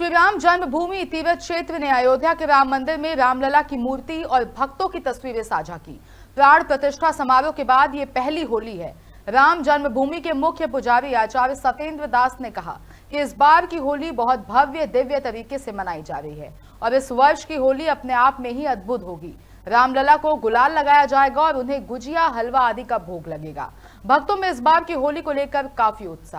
श्री राम जन्मभूमि तीर्थ क्षेत्र ने अयोध्या के राम मंदिर में रामलला की मूर्ति और भक्तों की तस्वीरें साझा की प्राण प्रतिष्ठा समारोह के बाद ये पहली होली है राम जन्मभूमि के मुख्य पुजारी आचार्य सत्येंद्र दास ने कहा कि इस बार की होली बहुत भव्य दिव्य तरीके से मनाई जा रही है और इस वर्ष की होली अपने आप में ही अद्भुत होगी रामलला को गुलाल लगाया जाएगा और उन्हें गुजिया हलवा आदि का भोग लगेगा भक्तों में इस बार की होली को लेकर काफी उत्साह